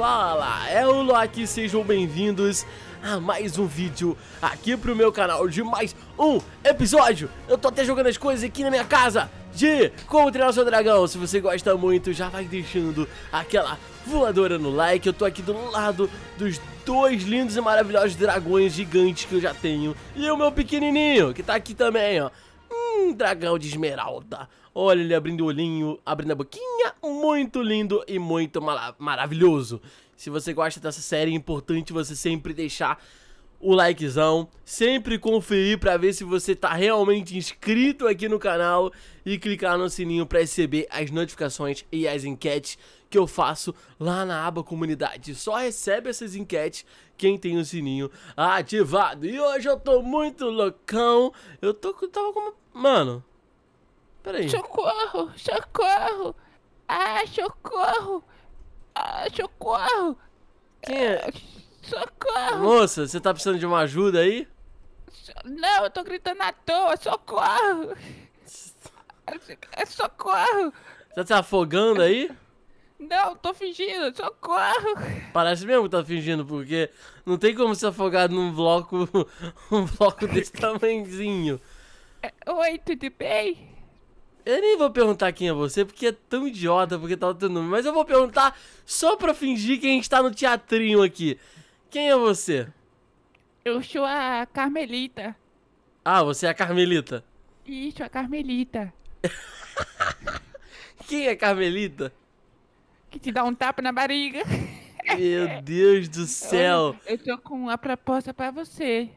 Fala, é o Loki, aqui, sejam bem-vindos a mais um vídeo aqui pro meu canal de mais um episódio. Eu tô até jogando as coisas aqui na minha casa de Como Treinar Seu Dragão. Se você gosta muito, já vai deixando aquela voadora no like. Eu tô aqui do lado dos dois lindos e maravilhosos dragões gigantes que eu já tenho. E o meu pequenininho, que tá aqui também, ó. Hum, dragão de esmeralda. Olha ele abrindo o olhinho, abrindo a boquinha, muito lindo e muito maravilhoso. Se você gosta dessa série, é importante você sempre deixar o likezão, sempre conferir para ver se você tá realmente inscrito aqui no canal e clicar no sininho para receber as notificações e as enquetes que eu faço lá na aba comunidade. Só recebe essas enquetes quem tem o sininho ativado. E hoje eu tô muito loucão. Eu tô tava como, mano, Peraí. Socorro, socorro. Ah, socorro. Ah, socorro. Quem é? Ah, socorro. Moça, você tá precisando de uma ajuda aí? Não, eu tô gritando à toa. Socorro. É socorro. Você tá se afogando aí? Não, tô fingindo, socorro! Parece mesmo que tá fingindo, porque não tem como se afogar num bloco. um bloco desse tamanhozinho. É, oi, tudo bem? Eu nem vou perguntar quem é você, porque é tão idiota, porque tá o teu nome. Mas eu vou perguntar só pra fingir que a gente tá no teatrinho aqui. Quem é você? Eu sou a Carmelita. Ah, você é a Carmelita? Isso, a Carmelita. quem é Carmelita? Que te dá um tapa na barriga. Meu Deus do céu. Eu, eu tô com uma proposta para você.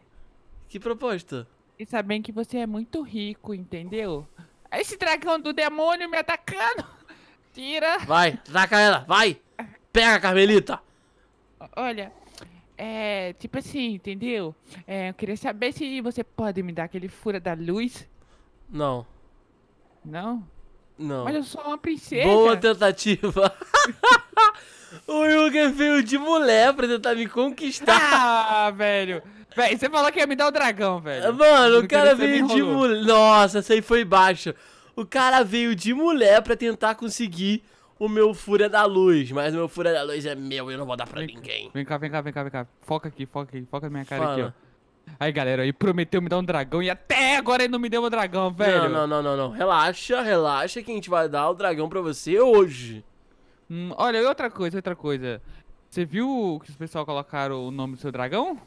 Que proposta? E sabem que você é muito rico, entendeu? Esse dragão do demônio me atacando. Tira. Vai, ataca ela, vai. Pega, Carmelita. Olha, é, tipo assim, entendeu? É, eu queria saber se você pode me dar aquele fura da luz. Não. Não? Não. Mas eu sou uma princesa. Boa tentativa. o Yugen veio de mulher pra tentar me conquistar. Ah, velho. Véi, você falou que ia me dar o dragão, velho. Mano, o cara veio de mulher. Nossa, essa aí foi baixa. O cara veio de mulher pra tentar conseguir o meu Fúria da Luz. Mas o meu Fúria da Luz é meu e eu não vou dar pra vem, ninguém. Vem cá, vem cá, vem cá, vem cá. Foca aqui, foca aqui, foca na minha cara Fala. aqui, ó. Aí, galera, ele prometeu me dar um dragão e até agora ele não me deu o um dragão, velho. Não, não, não, não, não. Relaxa, relaxa que a gente vai dar o dragão pra você hoje. Hum, olha, outra coisa, outra coisa. Você viu que os pessoal colocaram o nome do seu dragão?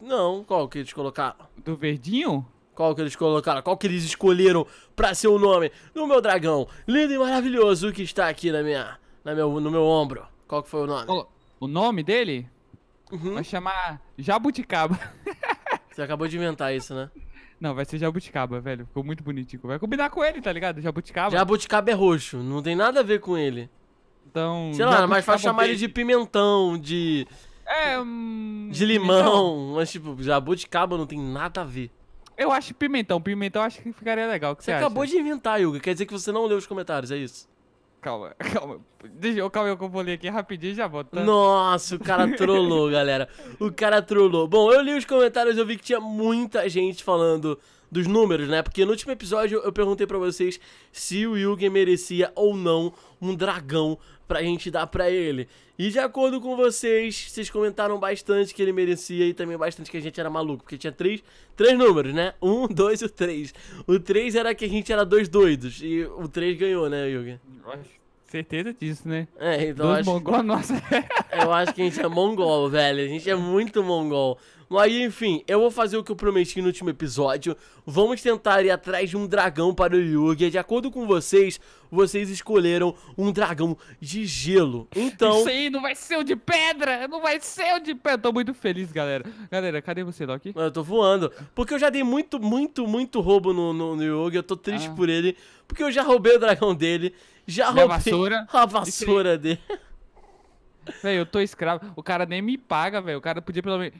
Não, qual que eles colocaram? Do verdinho? Qual que eles colocaram? Qual que eles escolheram pra ser o nome do meu dragão lindo e maravilhoso que está aqui na minha, na meu, no meu ombro? Qual que foi o nome? O, o nome dele? Uhum. Vai chamar Jabuticaba. Você acabou de inventar isso, né? Não, vai ser jabuticaba, velho. Ficou muito bonitinho. Vai combinar com ele, tá ligado? Jabuticaba. Jabuticaba é roxo, não tem nada a ver com ele. Então. Sei lá, mas vai chamar ele de pimentão, de é. Tipo, hum, de limão, pimentão. mas tipo, jabuticaba não tem nada a ver. Eu acho pimentão. Pimentão acho que ficaria legal. O que você, você acabou de inventar, Yuga. Quer dizer que você não leu os comentários, é isso? Calma, calma. Deixa eu, calma, eu compolei aqui rapidinho e já volto. Tá? Nossa, o cara trollou, galera. O cara trollou. Bom, eu li os comentários e eu vi que tinha muita gente falando dos números, né? Porque no último episódio eu perguntei para vocês se o Yugen merecia ou não um dragão pra gente dar pra ele. E de acordo com vocês, vocês comentaram bastante que ele merecia e também bastante que a gente era maluco, porque tinha três, três números, né? Um, dois e o três. O três era que a gente era dois doidos e o três ganhou, né, Yuga? Certeza disso, né? É, então Dois acho... mongol, nossa. eu acho que a gente é mongol, velho. A gente é muito mongol. Aí, enfim, eu vou fazer o que eu prometi no último episódio. Vamos tentar ir atrás de um dragão para o Yugi. De acordo com vocês, vocês escolheram um dragão de gelo. Então. Isso aí não vai ser o de pedra! Não vai ser o de pedra! tô muito feliz, galera. Galera, cadê você, Doc? Eu tô voando. Porque eu já dei muito, muito, muito roubo no, no, no Yugi. Eu tô triste ah. por ele. Porque eu já roubei o dragão dele. Já Minha é roubei vassoura. a vassoura dele. Velho, eu tô escravo. O cara nem me paga, velho. O cara podia pelo menos.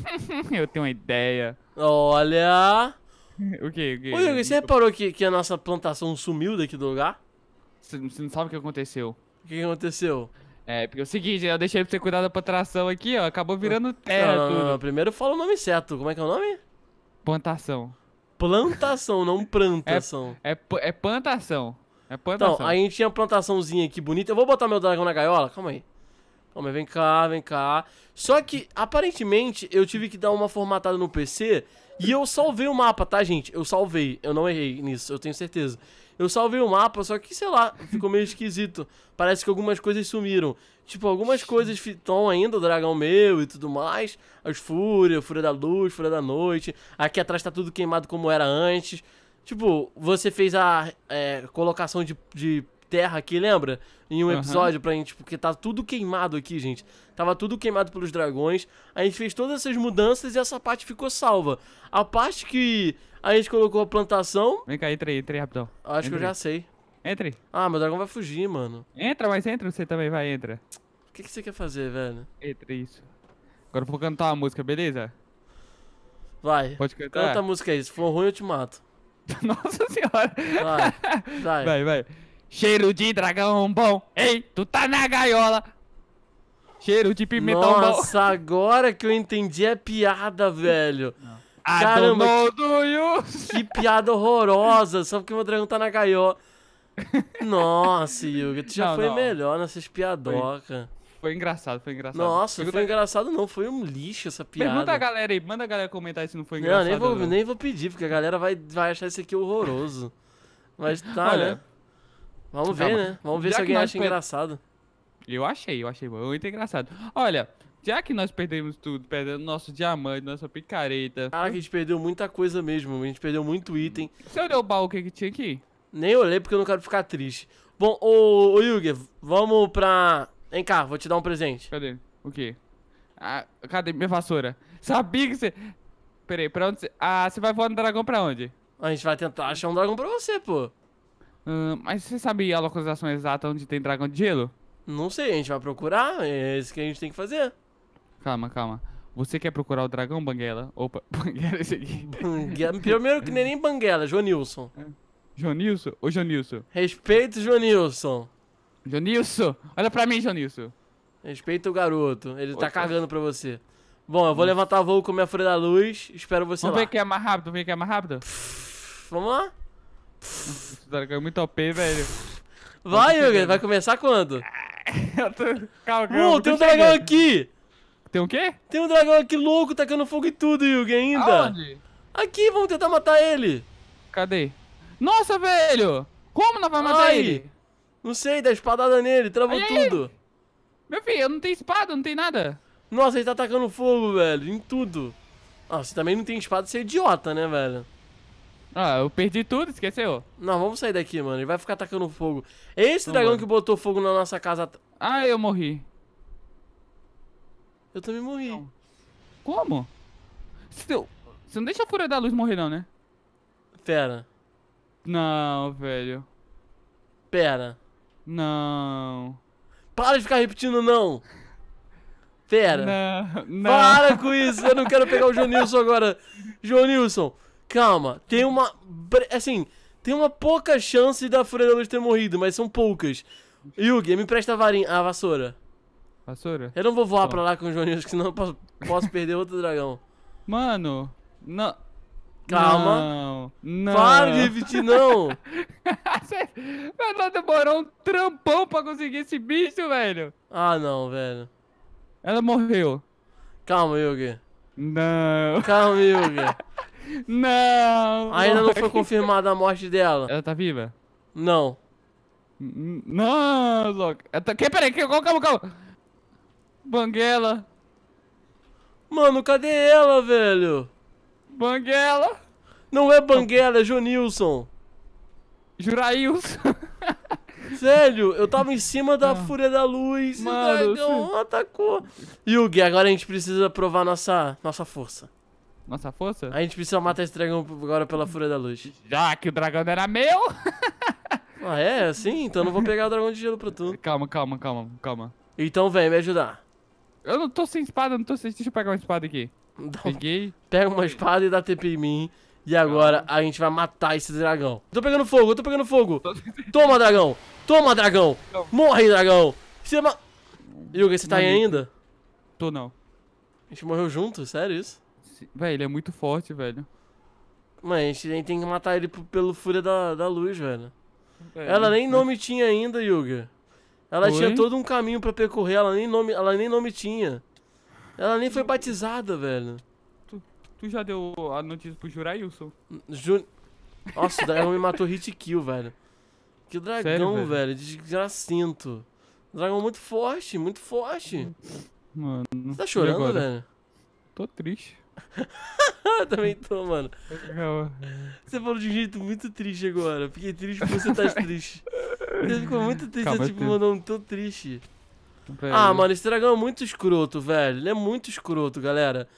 eu tenho uma ideia. Olha. o que? O que? Ô, você reparou que, que a nossa plantação sumiu daqui do lugar? Você não sabe o que aconteceu. O que aconteceu? É, porque é o seguinte, eu deixei pra você cuidar da plantação aqui, ó. Acabou virando terra. Não, não, não, primeiro fala o nome certo. Como é que é o nome? Plantação. Plantação, não plantação. É, é, é plantação. É, é plantação. É então, a gente tinha plantaçãozinha aqui bonita. Eu vou botar meu dragão na gaiola? Calma aí. Calma, vem cá, vem cá. Só que, aparentemente, eu tive que dar uma formatada no PC e eu salvei o mapa, tá, gente? Eu salvei, eu não errei nisso, eu tenho certeza. Eu salvei o mapa, só que, sei lá, ficou meio esquisito. Parece que algumas coisas sumiram. Tipo, algumas coisas estão ainda, o dragão meu e tudo mais. As fúrias, fúria da luz, fúria da noite. Aqui atrás tá tudo queimado como era antes. Tipo, você fez a é, colocação de, de terra aqui, lembra? Em um uhum. episódio pra gente, porque tá tudo queimado aqui, gente. Tava tudo queimado pelos dragões. A gente fez todas essas mudanças e essa parte ficou salva. A parte que a gente colocou a plantação... Vem cá, entra aí, entra aí rapidão. Acho entra que eu já aí. sei. Entre. Ah, meu dragão vai fugir, mano. Entra, mas entra, você também vai, entra. O que, que você quer fazer, velho? Entra, isso. Agora eu vou cantar uma música, beleza? Vai. Pode cantar. Canta a música aí, se for ruim eu te mato. Nossa senhora. Vai, vai. Vai, vai. Cheiro de dragão bom. Ei, tu tá na gaiola. Cheiro de pimentão bom. Nossa, agora que eu entendi é piada, velho. Não. Ah, Caramba, que, que piada horrorosa. Só porque o meu dragão tá na gaiola. Nossa, Yuga, tu já não, foi não. melhor nessas piadocas. Foi engraçado, foi engraçado. Nossa, pergunta... foi engraçado não, foi um lixo essa piada. Pergunta a galera aí, manda a galera comentar se não foi engraçado. Não, nem vou, não. nem vou pedir, porque a galera vai, vai achar isso aqui horroroso. Mas tá, Olha, né? Vamos ver, né? Vamos ver se alguém acha per... engraçado. Eu achei, eu achei muito engraçado. Olha, já que nós perdemos tudo, perdemos nosso diamante, nossa picareta. Cara, que a gente perdeu muita coisa mesmo, a gente perdeu muito item. Você olhou o baú que, que tinha aqui? Nem olhei porque eu não quero ficar triste. Bom, ô, ô Yuga, vamos pra. Vem cá, vou te dar um presente. Cadê? O quê? Ah, cadê minha vassoura? Sabia que você. Peraí, pra onde você. Ah, você vai voar no dragão pra onde? A gente vai tentar achar um dragão pra você, pô. Uh, mas você sabe a localização exata onde tem dragão de gelo? Não sei, a gente vai procurar. É isso que a gente tem que fazer. Calma, calma. Você quer procurar o dragão, Banguela? Opa, Banguela esse aqui. Banguela. Primeiro que nem, é nem Banguela, é Jonilson. É. Jonilson? Ô, Jonilson. Respeito, Jonilson. Jonilson, olha pra mim, Jonilson. Respeito o garoto, ele Opa. tá cagando pra você. Bom, eu vou levantar voo com minha folha da luz, espero você vamos lá. Vamos ver quem é mais rápido, vamos ver quem é mais rápido? Pff, vamos lá. Tá Dragon é muito OP, velho. Vai, Yuga, vai né? começar quando? Eu tô... Calma, calma, uh, tem um dragão chegando. aqui! Tem um quê? Tem um dragão aqui louco, tacando fogo e tudo, Yuga, ainda. Aonde? Aqui, vamos tentar matar ele. Cadê? Nossa, velho! Como nós vamos matar ele? Não sei, dá espadada nele, travou tudo. Aí. Meu filho, eu não tenho espada, não tem nada. Nossa, ele tá atacando fogo, velho, em tudo. Ah, você também não tem espada, você é idiota, né, velho? Ah, eu perdi tudo, esqueceu? Não, vamos sair daqui, mano. Ele vai ficar atacando fogo. Esse não, dragão mano. que botou fogo na nossa casa. Ah, eu morri. Eu também morri. Não. Como? Você não deixa a fúria da luz morrer, não, né? Pera. Não, velho. Pera. Não. Para de ficar repetindo, não. Pera. Não, não. Para com isso. Eu não quero pegar o Jonilson agora. João Nilson. Calma, tem uma. Assim, tem uma pouca chance da Fúria da Luz ter morrido, mas são poucas. Yugi, me presta a varinha. A vassoura. Vassoura? Eu não vou voar Toma. Tá. pra lá com os Joninhos, senão eu posso, posso perder outro dragão. Mano, não. Calma. Não. não. Para de repetir, não. Ela demorou um trampão pra conseguir esse bicho, velho. Ah, não, velho. Ela morreu. Calma, Yugi. Não. Calma, Yugi. Não! Ainda não foi confirmada a morte dela. Ela tá viva? Não. não, Zoca. É tá... Que, peraí, que, calma, calma. Banguela. Mano, cadê ela, velho? Banguela. Não é Banguela, é Jonilson. Jurailson. Velho, eu tava em cima da ah. fúria da luz Mano, e o dragão sim. atacou. Yugi, agora a gente precisa provar nossa, nossa força. Nossa força? A gente precisa matar esse dragão agora pela fúria da luz. Já que o dragão era meu! ah, é? Assim? Então eu não vou pegar o dragão de gelo pra tu. Calma, calma, calma, calma. Então vem, me ajudar. Eu não tô sem espada, não tô sem... Deixa eu pegar uma espada aqui. Peguei. Pega uma espada e dá TP em mim. E agora a gente vai matar esse dragão. Tô pegando fogo, tô pegando fogo. Toma, dragão. Toma, dragão. Morre, dragão. Você ma... Yuga, você tá aí ainda? Tô não. A gente morreu junto? Sério isso? Velho, ele é muito forte, velho. Mas a gente tem que matar ele pelo Fúria da, da Luz, velho. É, ela nem nome tinha ainda, Yuga. Ela Oi? tinha todo um caminho para percorrer, ela nem, nome, ela nem nome tinha. Ela nem foi batizada, velho. Tu, tu já deu a notícia pro Jurailson? Ju... Nossa, o dragão me matou hit kill, velho. Que dragão, Sério, velho? velho, desgracento. Dragão muito forte, muito forte. Mano. Você tá chorando, velho? Tô triste. Também tô, mano. Você falou de um jeito muito triste agora. Fiquei triste porque você tá triste. Você ficou muito triste, Calma, tipo, mandou um tão triste. Ah, mano, esse dragão é muito escroto, velho. Ele é muito escroto, galera.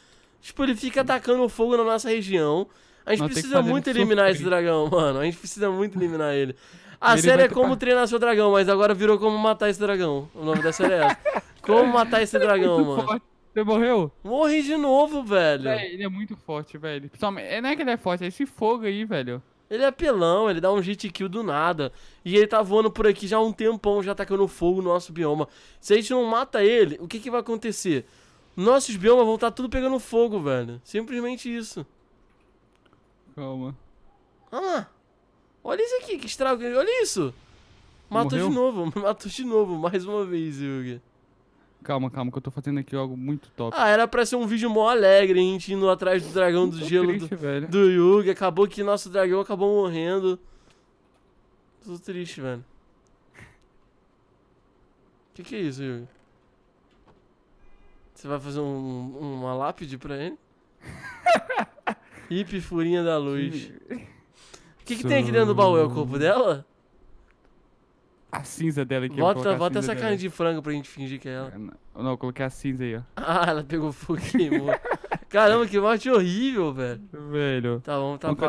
Tipo, ele fica atacando o fogo na nossa região. A gente Não, precisa muito eliminar sofrer. esse dragão, mano. A gente precisa muito eliminar ele. A ele série é como treinar seu dragão, mas agora virou como matar esse dragão. O nome da série é essa. Como matar esse dragão, mano. Você morreu? Morri de novo, velho. É, ele é muito forte, velho. Principalmente, é, não é que ele é forte, é esse fogo aí, velho. Ele é pelão, ele dá um hit kill do nada. E ele tá voando por aqui já há um tempão, já tacando fogo no nosso bioma. Se a gente não mata ele, o que que vai acontecer? Nossos biomas vão estar tá tudo pegando fogo, velho. Simplesmente isso. Calma. Ah, olha isso aqui, que estrago. Olha isso. Matou Morreu? de novo, matou de novo, mais uma vez, Yugi. Calma, calma, que eu tô fazendo aqui algo muito top. Ah, era pra ser um vídeo mó alegre, a gente indo atrás do dragão do gelo triste, do, do Yugi. Acabou que nosso dragão acabou morrendo. Tô triste, velho. O que, que é isso, Yugi? Você vai fazer um, uma lápide pra ele? Hip Furinha da Luz. O que, que tem aqui dentro do baú? É o corpo dela? a cinza dela aqui. Bota, bota essa carne de frango pra gente fingir que é ela. É, não, não, eu coloquei a cinza aí, ó. Ah, ela pegou fogo e queimou. Caramba, que morte horrível, velho. Velho. Tá, vamos tá vamos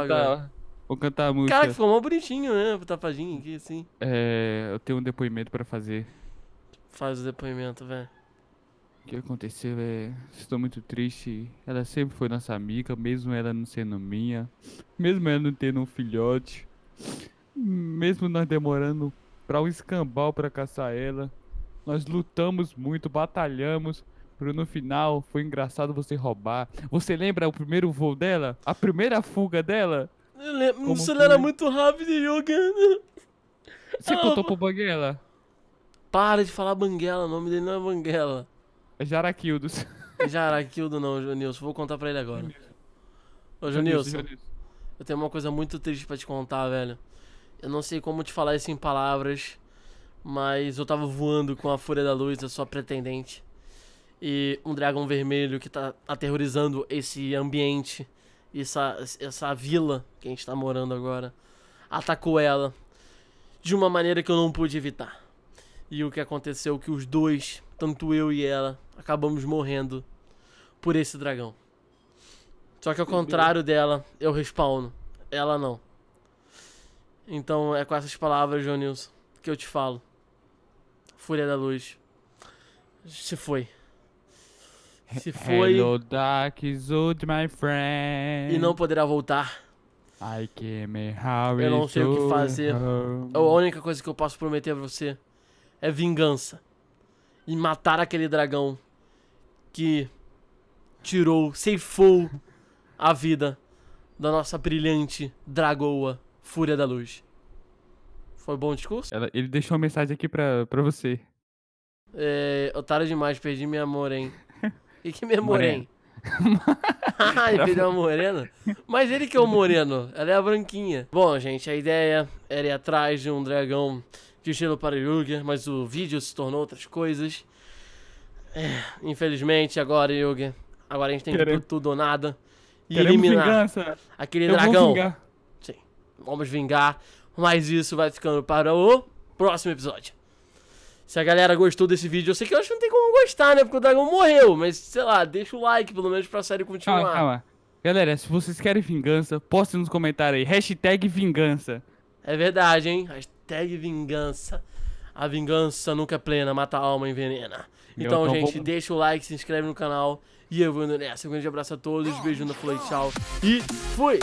vou cantar a música. Cara, ficou mó bonitinho, né? Tapadinho aqui, assim. É, eu tenho um depoimento pra fazer. Faz o depoimento, velho. O que aconteceu é. Estou muito triste. Ela sempre foi nossa amiga, mesmo ela não sendo minha. Mesmo ela não tendo um filhote. Mesmo nós demorando para o escambau para caçar ela. Nós lutamos muito, batalhamos, pro no final foi engraçado você roubar. Você lembra o primeiro voo dela? A primeira fuga dela? Eu lembro, você foi? era muito rápido, Yogan. Você ela... Ah, contou pro Banguela? Para de falar Banguela, o nome dele não é Banguela. É Jaraquildos. É Jaraquildo não, Jonilson, vou contar pra ele agora. Ô, Jonilson, eu tenho uma coisa muito triste pra te contar, velho. Eu não sei como te falar isso em palavras, mas eu tava voando com a Fúria da Luz, a sua pretendente. E um dragão vermelho que tá aterrorizando esse ambiente, essa, essa vila que a gente tá morando agora, atacou ela de uma maneira que eu não pude evitar. E o que aconteceu é que os dois, tanto eu e ela, acabamos morrendo por esse dragão. Só que ao contrário dela, eu respawno. Ela não. Então é com essas palavras, João Nilson, que eu te falo. Fúria da luz. Se foi. Se foi. Hello, dark old my friend. E não poderá voltar. I came how eu não sei o que fazer. Home. A única coisa que eu posso prometer a você é vingança. E matar aquele dragão que tirou, ceifou a vida da nossa brilhante dragoa Fúria da Luz. Foi bom o discurso? Ela, ele deixou uma mensagem aqui pra, pra você. É, otário demais, perdi minha moren. E que minha morém? ele perdeu uma morena? Mas ele que é o moreno, ela é a branquinha. Bom, gente, a ideia era ir atrás de um dragão de estilo para Yuga, mas o vídeo se tornou outras coisas. É, infelizmente, agora, Yuga, agora a gente tem Queremos. que tudo ou nada. E Queremos eliminar vingança. aquele Eu dragão vamos vingar. Mas isso vai ficando para o próximo episódio. Se a galera gostou desse vídeo, eu sei que eu acho que não tem como gostar, né? Porque o dragão morreu, mas sei lá, deixa o like pelo menos pra série continuar. Calma, calma. Galera, se vocês querem vingança, postem nos comentários aí. Hashtag vingança. É verdade, hein? Hashtag vingança. A vingança nunca é plena, mata a alma e envenena. então, gente, vou... deixa o like, se inscreve no canal. E eu vou indo nessa. Um grande abraço a todos, beijo na flor e tchau. E fui!